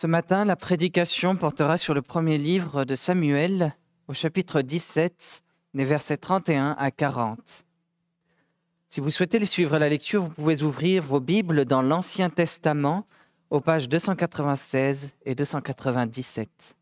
Ce matin, la prédication portera sur le premier livre de Samuel, au chapitre 17, des versets 31 à 40. Si vous souhaitez suivre la lecture, vous pouvez ouvrir vos Bibles dans l'Ancien Testament aux pages 296 et 297.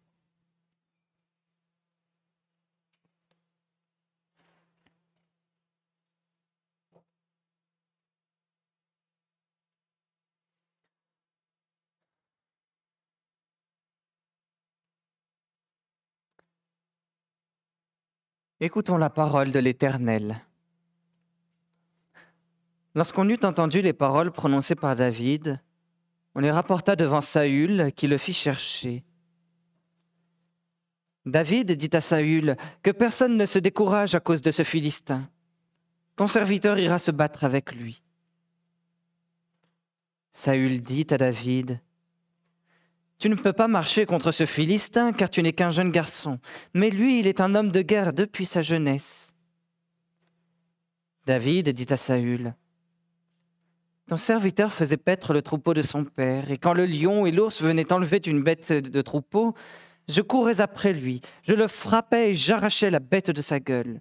Écoutons la parole de l'Éternel. Lorsqu'on eut entendu les paroles prononcées par David, on les rapporta devant Saül, qui le fit chercher. David dit à Saül, Que personne ne se décourage à cause de ce Philistin. Ton serviteur ira se battre avec lui. Saül dit à David, tu ne peux pas marcher contre ce Philistin, car tu n'es qu'un jeune garçon. Mais lui, il est un homme de guerre depuis sa jeunesse. David dit à Saül, Ton serviteur faisait paître le troupeau de son père, et quand le lion et l'ours venaient enlever une bête de troupeau, je courais après lui, je le frappais et j'arrachais la bête de sa gueule.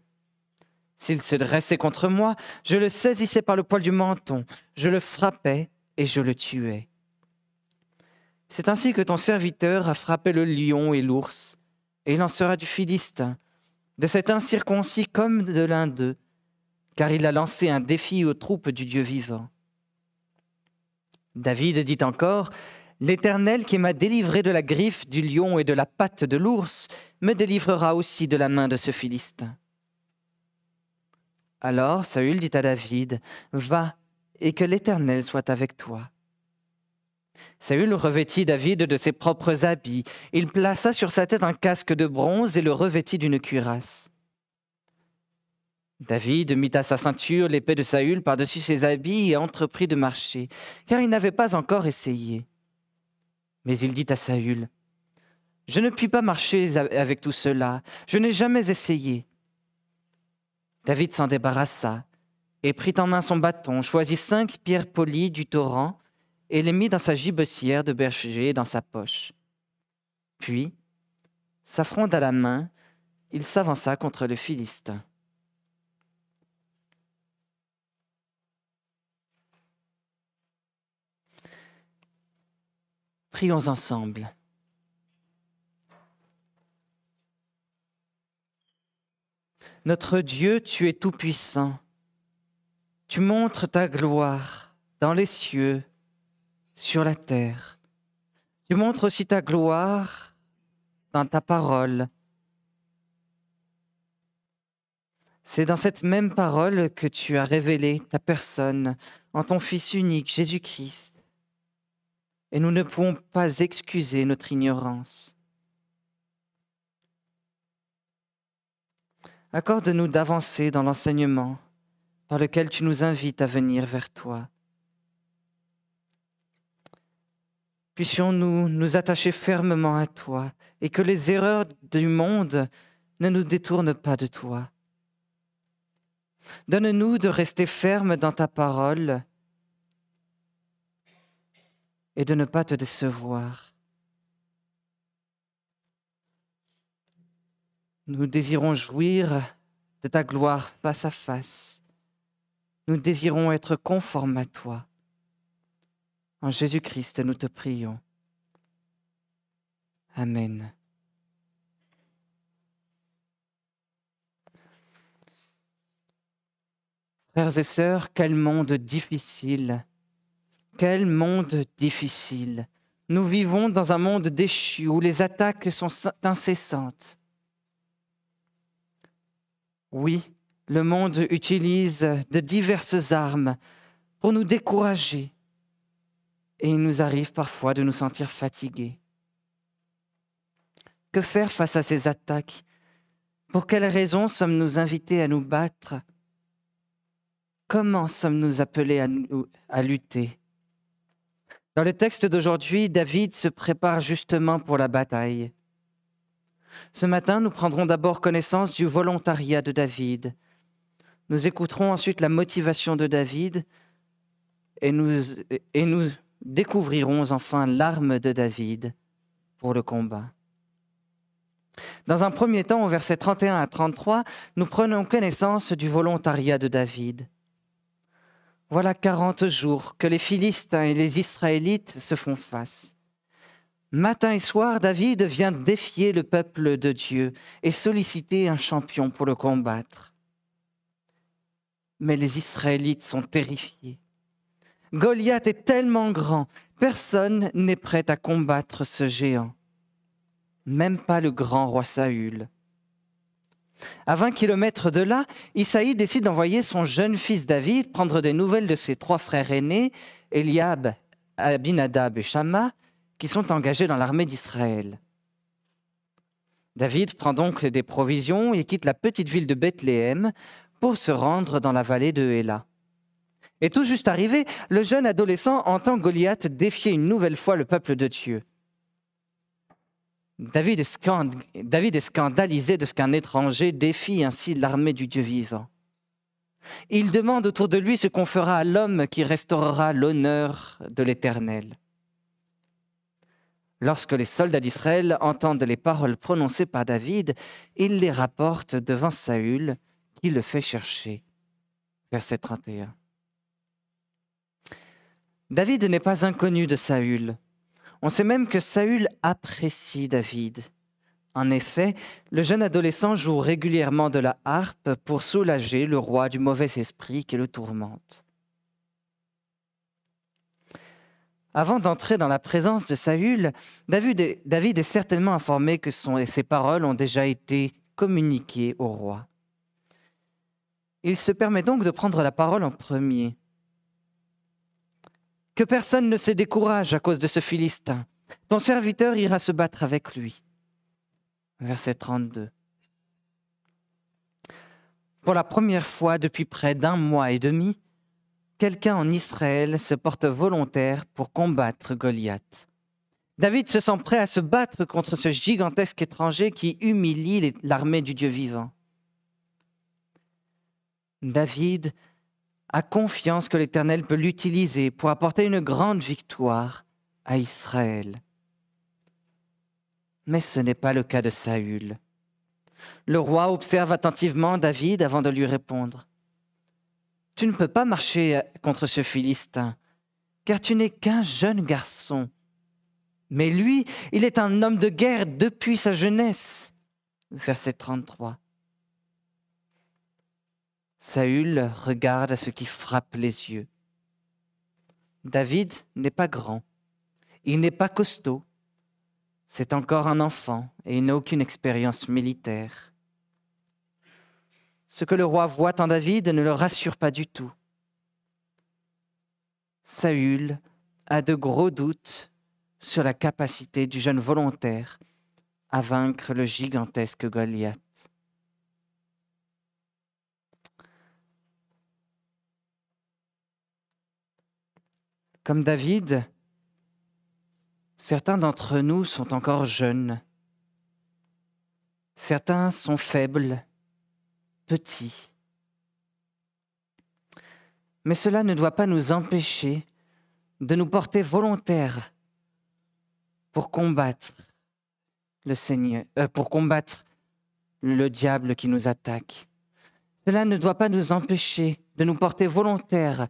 S'il se dressait contre moi, je le saisissais par le poil du menton, je le frappais et je le tuais. C'est ainsi que ton serviteur a frappé le lion et l'ours, et il en sera du Philistin, de cet incirconcis comme de l'un d'eux, car il a lancé un défi aux troupes du Dieu vivant. David dit encore, L'Éternel qui m'a délivré de la griffe du lion et de la patte de l'ours me délivrera aussi de la main de ce Philistin. Alors Saül dit à David, Va et que l'Éternel soit avec toi. Saül revêtit David de ses propres habits. Il plaça sur sa tête un casque de bronze et le revêtit d'une cuirasse. David mit à sa ceinture l'épée de Saül par-dessus ses habits et entreprit de marcher, car il n'avait pas encore essayé. Mais il dit à Saül, Je ne puis pas marcher avec tout cela, je n'ai jamais essayé. David s'en débarrassa et prit en main son bâton, choisit cinq pierres polies du torrent, et les mit dans sa gibecière de berger dans sa poche. Puis, sa fronde à la main, il s'avança contre le Philistin. Prions ensemble. Notre Dieu, tu es tout-puissant. Tu montres ta gloire dans les cieux sur la terre. Tu montres aussi ta gloire dans ta parole. C'est dans cette même parole que tu as révélé ta personne en ton Fils unique, Jésus-Christ. Et nous ne pouvons pas excuser notre ignorance. Accorde-nous d'avancer dans l'enseignement par lequel tu nous invites à venir vers toi. Puissions-nous nous attacher fermement à toi et que les erreurs du monde ne nous détournent pas de toi. Donne-nous de rester fermes dans ta parole et de ne pas te décevoir. Nous désirons jouir de ta gloire face à face. Nous désirons être conformes à toi. En Jésus-Christ, nous te prions. Amen. Frères et sœurs, quel monde difficile. Quel monde difficile. Nous vivons dans un monde déchu où les attaques sont incessantes. Oui, le monde utilise de diverses armes pour nous décourager, et il nous arrive parfois de nous sentir fatigués. Que faire face à ces attaques Pour quelles raisons sommes-nous invités à nous battre Comment sommes-nous appelés à, à lutter Dans le texte d'aujourd'hui, David se prépare justement pour la bataille. Ce matin, nous prendrons d'abord connaissance du volontariat de David. Nous écouterons ensuite la motivation de David et nous, et nous découvrirons enfin l'arme de David pour le combat. Dans un premier temps, au verset 31 à 33, nous prenons connaissance du volontariat de David. Voilà quarante jours que les Philistins et les Israélites se font face. Matin et soir, David vient défier le peuple de Dieu et solliciter un champion pour le combattre. Mais les Israélites sont terrifiés. Goliath est tellement grand, personne n'est prêt à combattre ce géant, même pas le grand roi Saül. À 20 kilomètres de là, Isaïe décide d'envoyer son jeune fils David prendre des nouvelles de ses trois frères aînés, Eliab, Abinadab et Shama, qui sont engagés dans l'armée d'Israël. David prend donc des provisions et quitte la petite ville de Bethléem pour se rendre dans la vallée de Héla. Et tout juste arrivé, le jeune adolescent entend Goliath défier une nouvelle fois le peuple de Dieu. David est, scandalisé de ce qu'un étranger défie ainsi l'armée du Dieu vivant. Il demande autour de lui ce qu'on fera à l'homme qui restaurera l'honneur de l'Éternel. Lorsque les soldats d'Israël entendent les paroles prononcées par David, ils les rapportent devant Saül, qui le fait chercher. Verset 31. David n'est pas inconnu de Saül. On sait même que Saül apprécie David. En effet, le jeune adolescent joue régulièrement de la harpe pour soulager le roi du mauvais esprit qui le tourmente. Avant d'entrer dans la présence de Saül, David, est certainement informé que son, ses paroles ont déjà été communiquées au roi. Il se permet donc de prendre la parole en premier. Que personne ne se décourage à cause de ce Philistin. Ton serviteur ira se battre avec lui. Verset 32. Pour la première fois depuis près d'un mois et demi, quelqu'un en Israël se porte volontaire pour combattre Goliath. David se sent prêt à se battre contre ce gigantesque étranger qui humilie l'armée du Dieu vivant. David a confiance que l'Éternel peut l'utiliser pour apporter une grande victoire à Israël. Mais ce n'est pas le cas de Saül. Le roi observe attentivement David avant de lui répondre. Tu ne peux pas marcher contre ce Philistin, car tu n'es qu'un jeune garçon. Mais lui, il est un homme de guerre depuis sa jeunesse. Verset 33. Saül regarde à ce qui frappe les yeux. David n'est pas grand, il n'est pas costaud, c'est encore un enfant et il n'a aucune expérience militaire. Ce que le roi voit en David ne le rassure pas du tout. Saül a de gros doutes sur la capacité du jeune volontaire à vaincre le gigantesque Goliath. Comme David, certains d'entre nous sont encore jeunes, certains sont faibles, petits. Mais cela ne doit pas nous empêcher de nous porter volontaires pour combattre le Seigneur, euh, pour combattre le diable qui nous attaque. Cela ne doit pas nous empêcher de nous porter volontaires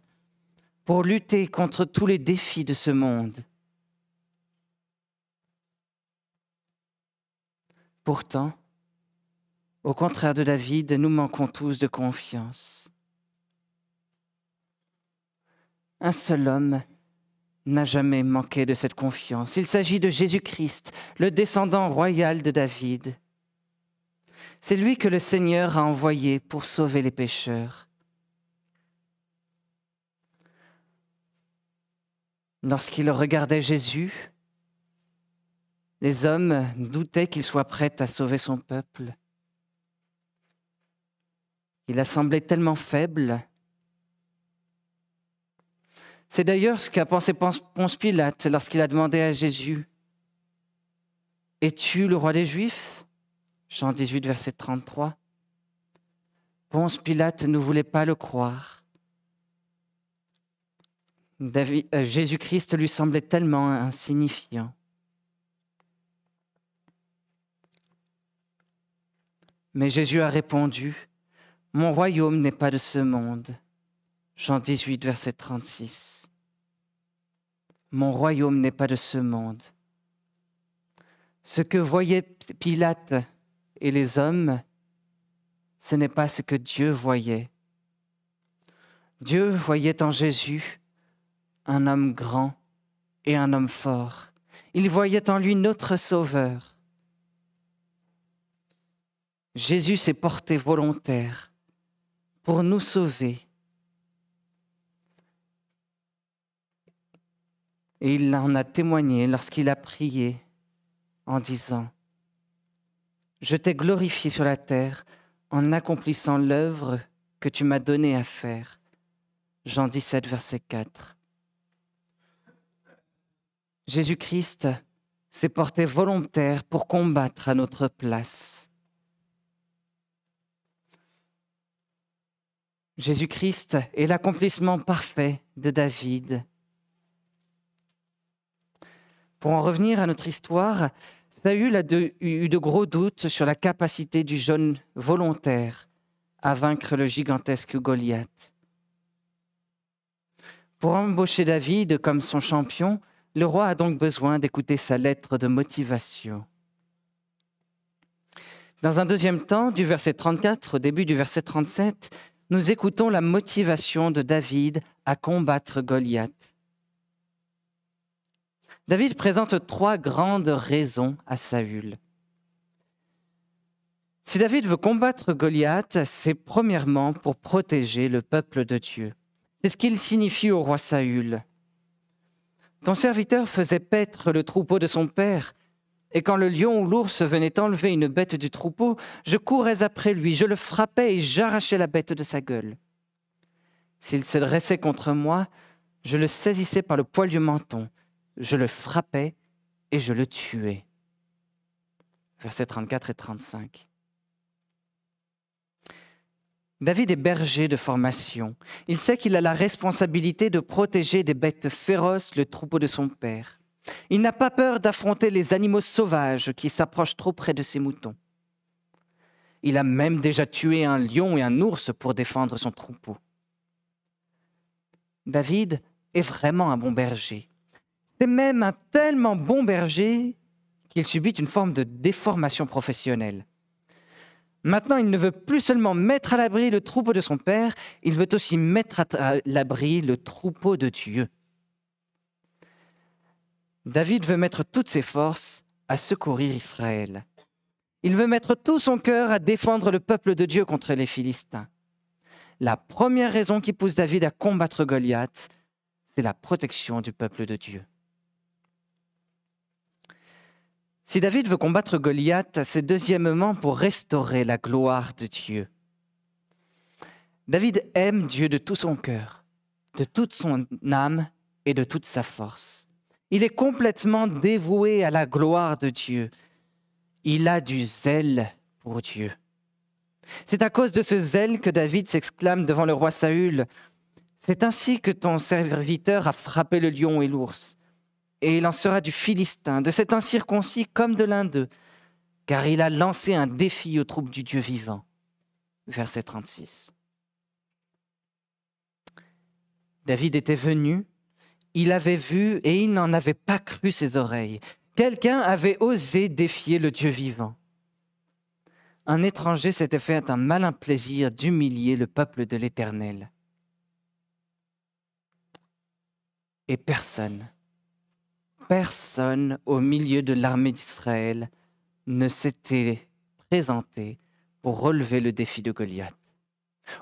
pour lutter contre tous les défis de ce monde. Pourtant, au contraire de David, nous manquons tous de confiance. Un seul homme n'a jamais manqué de cette confiance. Il s'agit de Jésus-Christ, le descendant royal de David. C'est lui que le Seigneur a envoyé pour sauver les pécheurs. Lorsqu'ils regardait Jésus, les hommes doutaient qu'il soit prêt à sauver son peuple. Il a semblé tellement faible. C'est d'ailleurs ce qu'a pensé Ponce Pilate lorsqu'il a demandé à Jésus Es-tu le roi des Juifs Jean 18, verset 33. Ponce Pilate ne voulait pas le croire. Euh, Jésus-Christ lui semblait tellement insignifiant. Mais Jésus a répondu, Mon royaume n'est pas de ce monde. Jean 18, verset 36. Mon royaume n'est pas de ce monde. Ce que voyaient Pilate et les hommes, ce n'est pas ce que Dieu voyait. Dieu voyait en Jésus un homme grand et un homme fort. Il voyait en lui notre Sauveur. Jésus s'est porté volontaire pour nous sauver. Et il en a témoigné lorsqu'il a prié en disant, Je t'ai glorifié sur la terre en accomplissant l'œuvre que tu m'as donnée à faire. Jean 17, verset 4. Jésus-Christ s'est porté volontaire pour combattre à notre place. Jésus-Christ est l'accomplissement parfait de David. Pour en revenir à notre histoire, Saül a eu de gros doutes sur la capacité du jeune volontaire à vaincre le gigantesque Goliath. Pour embaucher David comme son champion, le roi a donc besoin d'écouter sa lettre de motivation. Dans un deuxième temps, du verset 34 au début du verset 37, nous écoutons la motivation de David à combattre Goliath. David présente trois grandes raisons à Saül. Si David veut combattre Goliath, c'est premièrement pour protéger le peuple de Dieu. C'est ce qu'il signifie au roi Saül. Ton serviteur faisait paître le troupeau de son père, et quand le lion ou l'ours venait enlever une bête du troupeau, je courais après lui, je le frappais et j'arrachais la bête de sa gueule. S'il se dressait contre moi, je le saisissais par le poil du menton, je le frappais et je le tuais. Versets 34 et 35. David est berger de formation. Il sait qu'il a la responsabilité de protéger des bêtes féroces le troupeau de son père. Il n'a pas peur d'affronter les animaux sauvages qui s'approchent trop près de ses moutons. Il a même déjà tué un lion et un ours pour défendre son troupeau. David est vraiment un bon berger. C'est même un tellement bon berger qu'il subit une forme de déformation professionnelle. Maintenant, il ne veut plus seulement mettre à l'abri le troupeau de son père, il veut aussi mettre à l'abri le troupeau de Dieu. David veut mettre toutes ses forces à secourir Israël. Il veut mettre tout son cœur à défendre le peuple de Dieu contre les Philistins. La première raison qui pousse David à combattre Goliath, c'est la protection du peuple de Dieu. Si David veut combattre Goliath, c'est deuxièmement pour restaurer la gloire de Dieu. David aime Dieu de tout son cœur, de toute son âme et de toute sa force. Il est complètement dévoué à la gloire de Dieu. Il a du zèle pour Dieu. C'est à cause de ce zèle que David s'exclame devant le roi Saül, C'est ainsi que ton serviteur a frappé le lion et l'ours et il en sera du Philistin, de cet incirconcis comme de l'un d'eux, car il a lancé un défi aux troupes du Dieu vivant. Verset 36. David était venu, il avait vu et il n'en avait pas cru ses oreilles. Quelqu'un avait osé défier le Dieu vivant. Un étranger s'était fait un malin plaisir d'humilier le peuple de l'Éternel. Et personne personne au milieu de l'armée d'Israël ne s'était présenté pour relever le défi de Goliath.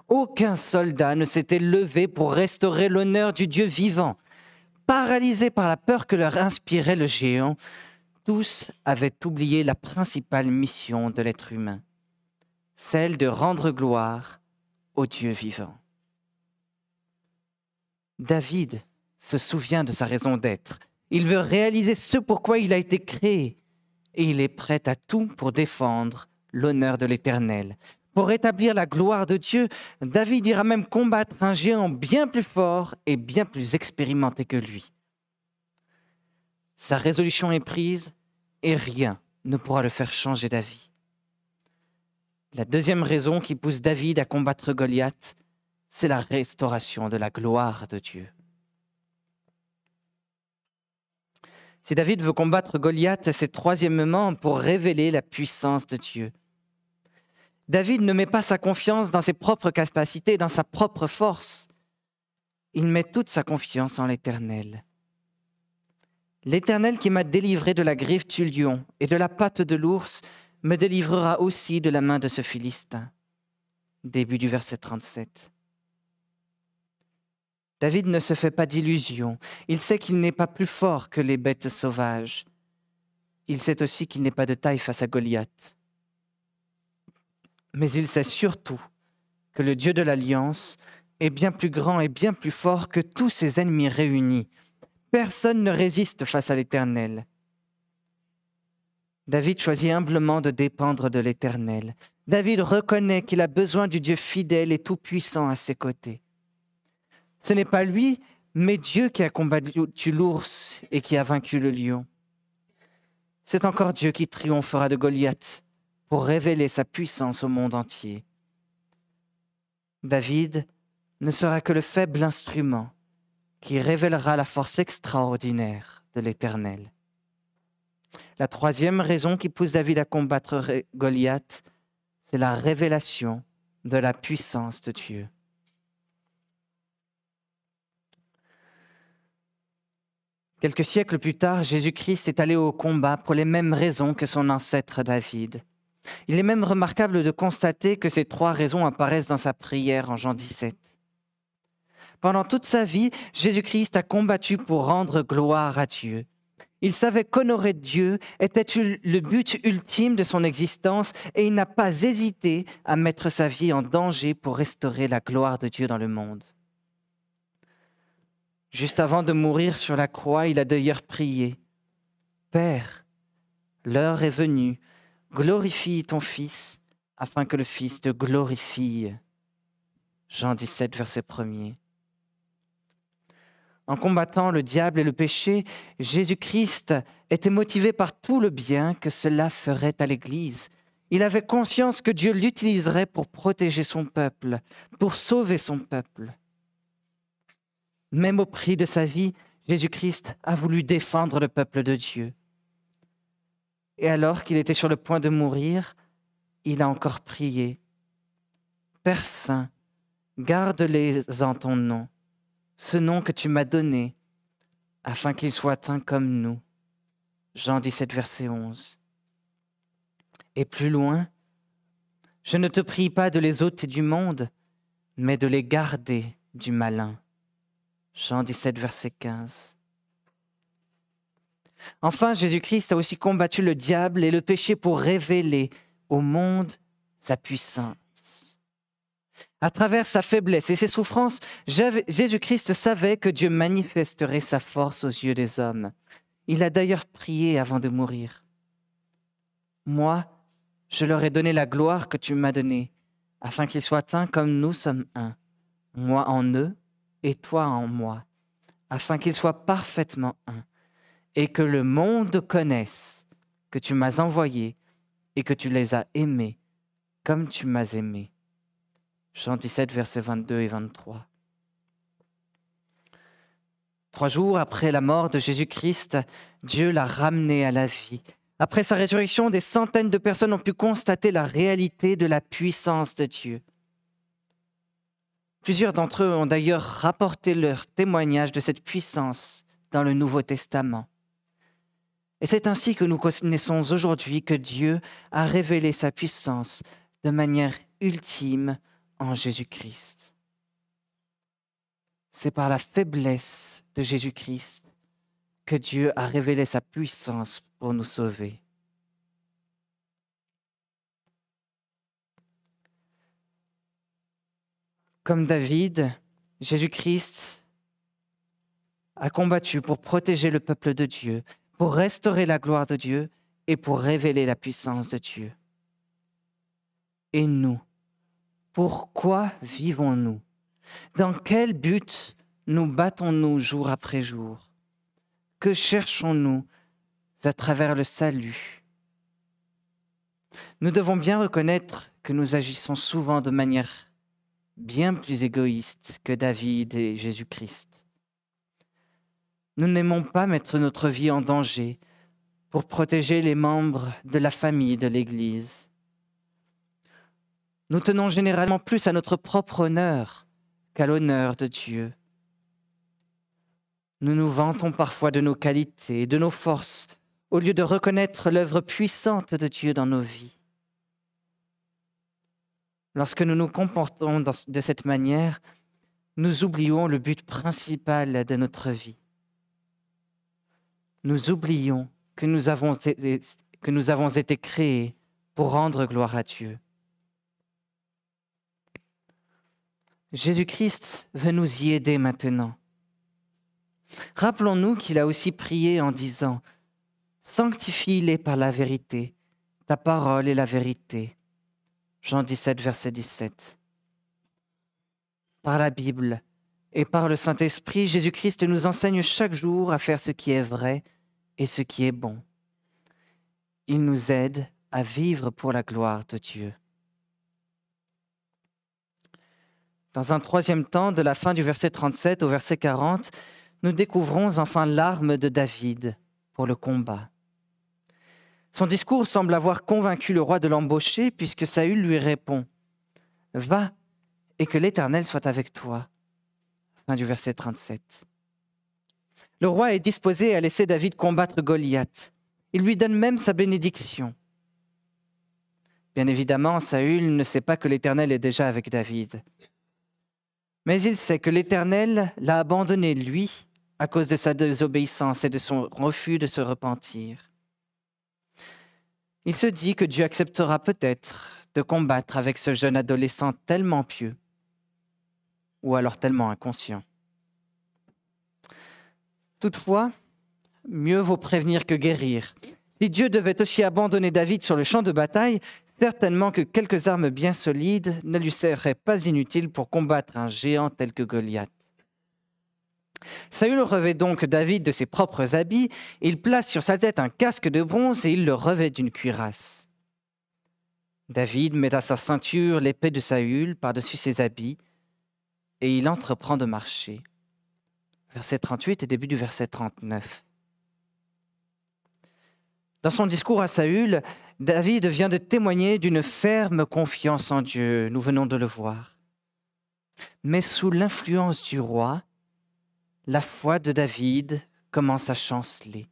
Aucun soldat ne s'était levé pour restaurer l'honneur du Dieu vivant. Paralysés par la peur que leur inspirait le géant, tous avaient oublié la principale mission de l'être humain, celle de rendre gloire au Dieu vivant. David se souvient de sa raison d'être. Il veut réaliser ce pourquoi il a été créé. Et il est prêt à tout pour défendre l'honneur de l'Éternel. Pour rétablir la gloire de Dieu, David ira même combattre un géant bien plus fort et bien plus expérimenté que lui. Sa résolution est prise et rien ne pourra le faire changer d'avis. La deuxième raison qui pousse David à combattre Goliath, c'est la restauration de la gloire de Dieu. Si David veut combattre Goliath, c'est troisièmement pour révéler la puissance de Dieu. David ne met pas sa confiance dans ses propres capacités, dans sa propre force. Il met toute sa confiance en l'Éternel. L'Éternel qui m'a délivré de la griffe du lion et de la patte de l'ours me délivrera aussi de la main de ce Philistin. Début du verset 37. David ne se fait pas d'illusions. Il sait qu'il n'est pas plus fort que les bêtes sauvages. Il sait aussi qu'il n'est pas de taille face à Goliath. Mais il sait surtout que le Dieu de l'Alliance est bien plus grand et bien plus fort que tous ses ennemis réunis. Personne ne résiste face à l'Éternel. David choisit humblement de dépendre de l'Éternel. David reconnaît qu'il a besoin du Dieu fidèle et tout-puissant à ses côtés. Ce n'est pas lui, mais Dieu qui a combattu l'ours et qui a vaincu le lion. C'est encore Dieu qui triomphera de Goliath pour révéler sa puissance au monde entier. David ne sera que le faible instrument qui révélera la force extraordinaire de l'Éternel. La troisième raison qui pousse David à combattre Goliath, c'est la révélation de la puissance de Dieu. Quelques siècles plus tard, Jésus-Christ est allé au combat pour les mêmes raisons que son ancêtre David. Il est même remarquable de constater que ces trois raisons apparaissent dans sa prière en Jean 17. Pendant toute sa vie, Jésus-Christ a combattu pour rendre gloire à Dieu. Il savait qu'honorer Dieu était le but ultime de son existence et il n'a pas hésité à mettre sa vie en danger pour restaurer la gloire de Dieu dans le monde. Juste avant de mourir sur la croix, il a d'ailleurs prié. Père, l'heure est venue, glorifie ton Fils, afin que le Fils te glorifie. Jean 17, verset 1 En combattant le diable et le péché, Jésus-Christ était motivé par tout le bien que cela ferait à l'Église. Il avait conscience que Dieu l'utiliserait pour protéger son peuple, pour sauver son peuple même au prix de sa vie, Jésus-Christ a voulu défendre le peuple de Dieu. Et alors qu'il était sur le point de mourir, il a encore prié. Père Saint, garde-les en ton nom, ce nom que tu m'as donné, afin qu'ils soient un comme nous. Jean 17, verset 11. Et plus loin, je ne te prie pas de les ôter du monde, mais de les garder du malin. Jean 17, verset 15. Enfin, Jésus-Christ a aussi combattu le diable et le péché pour révéler au monde sa puissance. À travers sa faiblesse et ses souffrances, Jésus-Christ savait que Dieu manifesterait sa force aux yeux des hommes. Il a d'ailleurs prié avant de mourir. Moi, je leur ai donné la gloire que tu m'as donnée, afin qu'ils soient un comme nous sommes un, moi en eux et toi en moi, afin qu'ils soient parfaitement un, et que le monde connaisse que tu m'as envoyé et que tu les as aimés comme tu m'as aimé. Jean 17, versets 22 et 23. Trois jours après la mort de Jésus-Christ, Dieu l'a ramené à la vie. Après sa résurrection, des centaines de personnes ont pu constater la réalité de la puissance de Dieu. Plusieurs d'entre eux ont d'ailleurs rapporté leur témoignage de cette puissance dans le Nouveau Testament. Et c'est ainsi que nous connaissons aujourd'hui que Dieu a révélé sa puissance de manière ultime en Jésus-Christ. C'est par la faiblesse de Jésus-Christ que Dieu a révélé sa puissance pour nous sauver. Comme David, Jésus-Christ a combattu pour protéger le peuple de Dieu, pour restaurer la gloire de Dieu et pour révéler la puissance de Dieu. Et nous, pourquoi vivons-nous Dans quel but nous battons-nous jour après jour Que cherchons-nous à travers le salut Nous devons bien reconnaître que nous agissons souvent de manière bien plus égoïste que David et Jésus-Christ. Nous n'aimons pas mettre notre vie en danger pour protéger les membres de la famille de l'Église. Nous tenons généralement plus à notre propre honneur qu'à l'honneur de Dieu. Nous nous vantons parfois de nos qualités, et de nos forces, au lieu de reconnaître l'œuvre puissante de Dieu dans nos vies. Lorsque nous nous comportons de cette manière, nous oublions le but principal de notre vie. Nous oublions que que nous avons été créés pour rendre gloire à Dieu. Jésus-Christ veut nous y aider maintenant. Rappelons-nous qu'il a aussi prié en disant, Sanctifie-les par la vérité, ta parole est la vérité. Jean 17, verset 17. Par la Bible et par le Saint-Esprit, Jésus-Christ nous enseigne chaque jour à faire ce qui est vrai et ce qui est bon. Il nous aide à vivre pour la gloire de Dieu. Dans un troisième temps, de la fin du verset 37 au verset 40, nous découvrons enfin l'arme de David pour le combat. Son discours semble avoir convaincu le roi de l'embaucher, puisque Saül lui répond Va et que l'Éternel soit avec toi. Fin du verset 37. Le roi est disposé à laisser David combattre Goliath. Il lui donne même sa bénédiction. Bien évidemment, Saül ne sait pas que l'Éternel est déjà avec David. Mais il sait que l'Éternel l'a abandonné, lui, à cause de sa désobéissance et de son refus de se repentir. Il se dit que Dieu acceptera peut-être de combattre avec ce jeune adolescent tellement pieux ou alors tellement inconscient. Toutefois, mieux vaut prévenir que guérir. Si Dieu devait aussi abandonner David sur le champ de bataille, certainement que quelques armes bien solides ne lui seraient pas inutiles pour combattre un géant tel que Goliath. Saül revêt donc David de ses propres habits, il place sur sa tête un casque de bronze et il le revêt d'une cuirasse. David met à sa ceinture l'épée de Saül par-dessus ses habits et il entreprend de marcher. Verset 38 et début du verset 39. Dans son discours à Saül, David vient de témoigner d'une ferme confiance en Dieu, nous venons de le voir. Mais sous l'influence du roi, la foi de David commence à chanceler.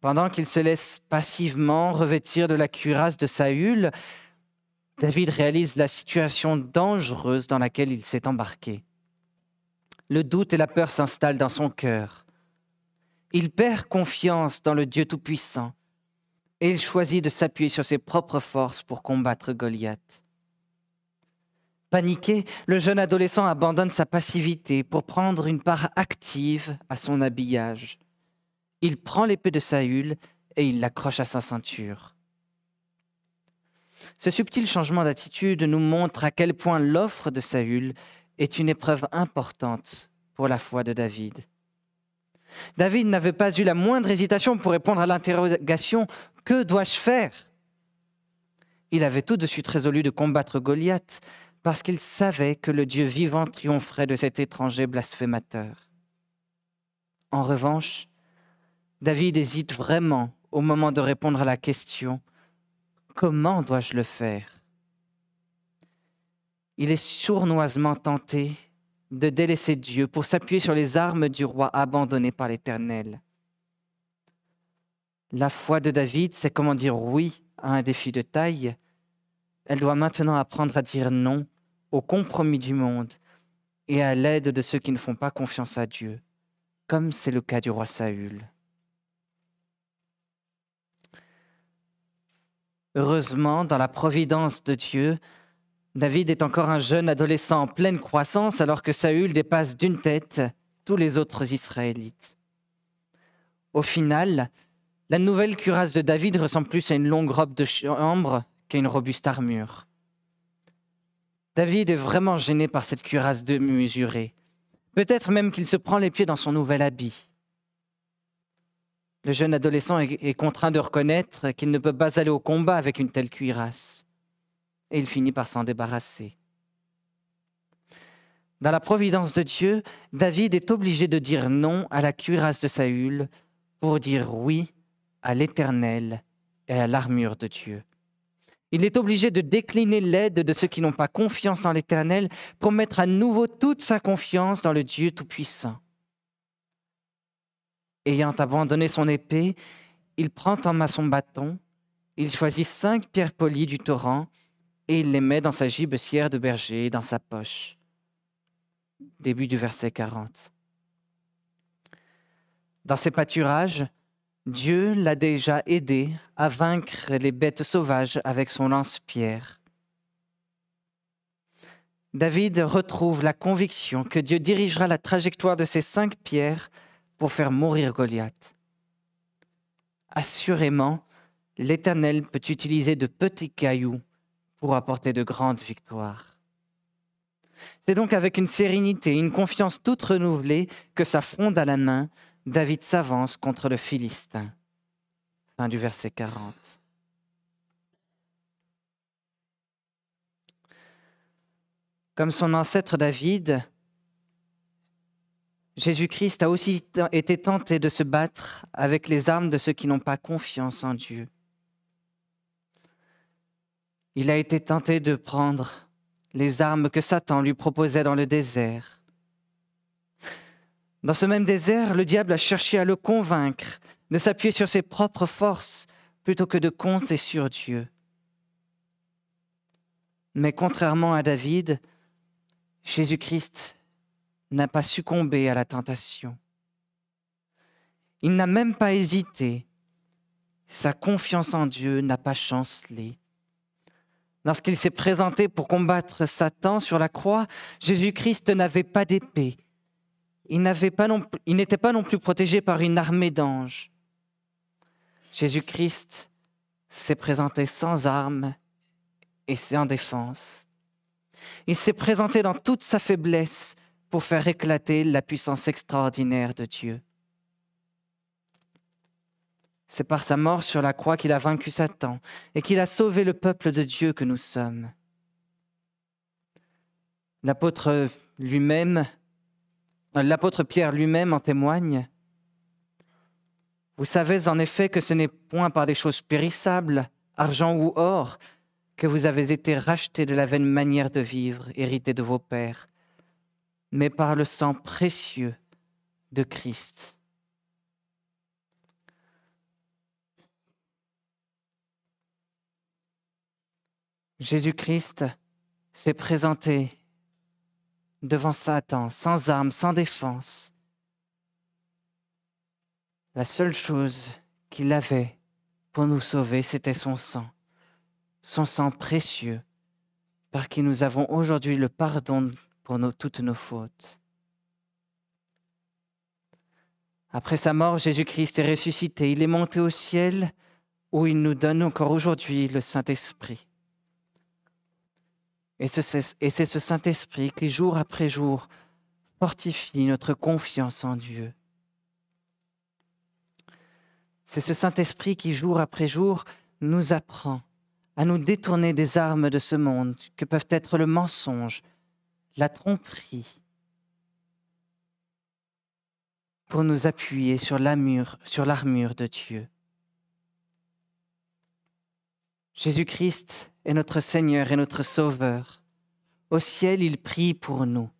Pendant qu'il se laisse passivement revêtir de la cuirasse de Saül, David réalise la situation dangereuse dans laquelle il s'est embarqué. Le doute et la peur s'installent dans son cœur. Il perd confiance dans le Dieu Tout-Puissant et il choisit de s'appuyer sur ses propres forces pour combattre Goliath. Paniqué, le jeune adolescent abandonne sa passivité pour prendre une part active à son habillage. Il prend l'épée de Saül et il l'accroche à sa ceinture. Ce subtil changement d'attitude nous montre à quel point l'offre de Saül est une épreuve importante pour la foi de David. David n'avait pas eu la moindre hésitation pour répondre à l'interrogation Que dois-je faire il avait tout de suite résolu de combattre Goliath, parce qu'il savait que le Dieu vivant triompherait de cet étranger blasphémateur. En revanche, David hésite vraiment au moment de répondre à la question Comment dois-je le faire Il est sournoisement tenté de délaisser Dieu pour s'appuyer sur les armes du roi abandonné par l'Éternel. La foi de David, c'est comment dire oui à un défi de taille, elle doit maintenant apprendre à dire non au compromis du monde et à l'aide de ceux qui ne font pas confiance à Dieu, comme c'est le cas du roi Saül. Heureusement, dans la providence de Dieu, David est encore un jeune adolescent en pleine croissance alors que Saül dépasse d'une tête tous les autres Israélites. Au final, la nouvelle cuirasse de David ressemble plus à une longue robe de chambre a une robuste armure. David est vraiment gêné par cette cuirasse de mesurée. Peut-être même qu'il se prend les pieds dans son nouvel habit. Le jeune adolescent est, contraint de reconnaître qu'il ne peut pas aller au combat avec une telle cuirasse. Et il finit par s'en débarrasser. Dans la providence de Dieu, David est obligé de dire non à la cuirasse de Saül pour dire oui à l'Éternel et à l'armure de Dieu. Il est obligé de décliner l'aide de ceux qui n'ont pas confiance en l'Éternel pour mettre à nouveau toute sa confiance dans le Dieu Tout-Puissant. Ayant abandonné son épée, il prend en main son bâton, il choisit cinq pierres polies du torrent et il les met dans sa gibecière de berger, dans sa poche. Début du verset 40. Dans ses pâturages, Dieu l'a déjà aidé à vaincre les bêtes sauvages avec son lance-pierre. David retrouve la conviction que Dieu dirigera la trajectoire de ces cinq pierres pour faire mourir Goliath. Assurément, l'Éternel peut utiliser de petits cailloux pour apporter de grandes victoires. C'est donc avec une sérénité, une confiance toute renouvelée que sa fronde à la main, David s'avance contre le Philistin. Fin du verset 40. Comme son ancêtre David, Jésus-Christ a aussi été tenté de se battre avec les armes de ceux qui n'ont pas confiance en Dieu. Il a été tenté de prendre les armes que Satan lui proposait dans le désert. Dans ce même désert, le diable a cherché à le convaincre de s'appuyer sur ses propres forces plutôt que de compter sur Dieu. Mais contrairement à David, Jésus-Christ n'a pas succombé à la tentation. Il n'a même pas hésité. Sa confiance en Dieu n'a pas chancelé. Lorsqu'il s'est présenté pour combattre Satan sur la croix, Jésus-Christ n'avait pas d'épée. Il n'était pas, pas non plus protégé par une armée d'anges. Jésus-Christ s'est présenté sans armes et sans défense. Il s'est présenté dans toute sa faiblesse pour faire éclater la puissance extraordinaire de Dieu. C'est par sa mort sur la croix qu'il a vaincu Satan et qu'il a sauvé le peuple de Dieu que nous sommes. L'apôtre lui-même, l'apôtre Pierre lui-même en témoigne. Vous savez en effet que ce n'est point par des choses périssables, argent ou or, que vous avez été rachetés de la vaine manière de vivre héritée de vos pères, mais par le sang précieux de Christ. Jésus-Christ s'est présenté devant Satan, sans armes, sans défense, la seule chose qu'il avait pour nous sauver, c'était son sang, son sang précieux, par qui nous avons aujourd'hui le pardon pour toutes nos fautes. Après sa mort, Jésus-Christ est ressuscité, il est monté au ciel, où il nous donne encore aujourd'hui le Saint-Esprit. Et c'est ce Saint-Esprit qui, jour après jour, fortifie notre confiance en Dieu. C'est ce Saint-Esprit qui, jour après jour, nous apprend à nous détourner des armes de ce monde, que peuvent être le mensonge, la tromperie, pour nous appuyer sur l'armure, sur l'armure de Dieu. Jésus-Christ est notre Seigneur et notre Sauveur. Au ciel, il prie pour nous.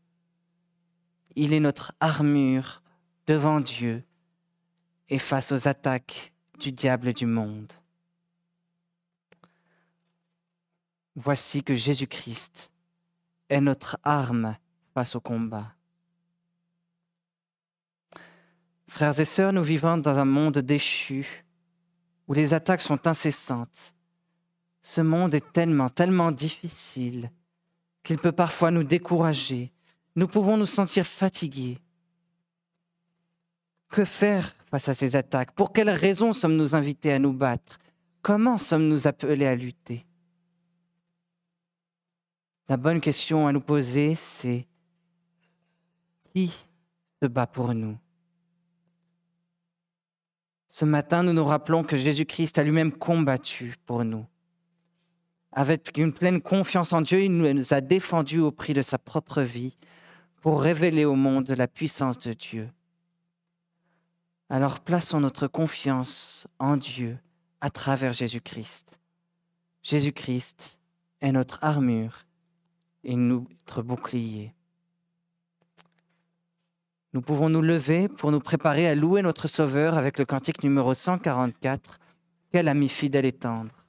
Il est notre armure devant Dieu et face aux attaques du diable du monde. Voici que Jésus-Christ est notre arme face au combat. Frères et sœurs, nous vivons dans un monde déchu où les attaques sont incessantes. Ce monde est tellement, tellement difficile qu'il peut parfois nous décourager. Nous pouvons nous sentir fatigués. Que faire face à ces attaques Pour quelles raisons sommes-nous invités à nous battre Comment sommes-nous appelés à lutter La bonne question à nous poser, c'est qui se bat pour nous Ce matin, nous nous rappelons que Jésus-Christ a lui-même combattu pour nous. Avec une pleine confiance en Dieu, il nous a défendus au prix de sa propre vie pour révéler au monde la puissance de Dieu. Alors plaçons notre confiance en Dieu à travers Jésus-Christ. Jésus-Christ est notre armure et notre bouclier. Nous pouvons nous lever pour nous préparer à louer notre Sauveur avec le cantique numéro 144, Quel ami fidèle et tendre.